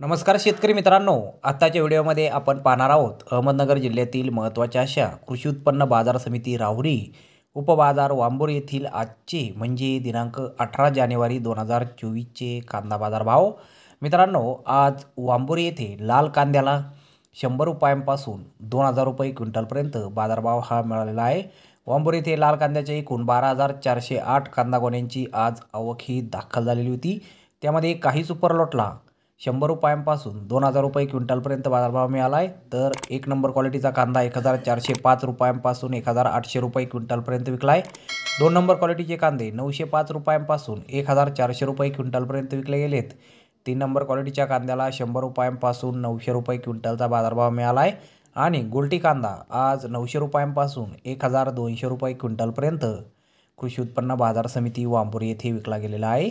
नमस्कार शेतकरी मित्रांनो आत्ताच्या व्हिडिओमध्ये आपण पाहणार आहोत अहमदनगर जिल्ह्यातील महत्त्वाच्या अशा कृषी उत्पन्न बाजार समिती राहुरी उपबाजार वांबोर येथील आजचे म्हणजे दिनांक अठरा जानेवारी दोन हजार चोवीसचे कांदा बाजार भाव मित्रांनो आज वांबूर येथे लाल कांद्याला शंभर रुपयांपासून दोन हजार रुपये क्विंटलपर्यंत बाजारभाव हा मिळालेला आहे वांबूर येथे लाल कांद्याच्या एकूण बारा हजार चारशे आठ कांदा गोण्यांची आज आवक ही दाखल झालेली होती त्यामध्ये काही सुपर लोटला शंभर रुपयांपासून दोन हजार रुपये क्विंटलपर्यंत बाजारभाव मिळाला आहे तर एक नंबर क्वालिटीचा कांदा एक हजार चारशे पाच रुपयांपासून एक हजार आठशे रुपये क्विंटलपर्यंत विकला आहे दोन नंबर क्वालिटीचे कांदे नऊशे पाच रुपयांपासून एक हजार चारशे रुपये क्विंटलपर्यंत विकले गेलेत तीन नंबर क्वालिटीच्या कांद्याला शंभर रुपयांपासून नऊशे रुपये क्विंटलचा बाजारभाव मिळाला आहे आणि गोलटी कांदा आज नऊशे रुपयांपासून एक हजार दोनशे रुपये क्विंटलपर्यंत कृषी उत्पन्न बाजार समिती वांबूर येथे विकला गेलेला आहे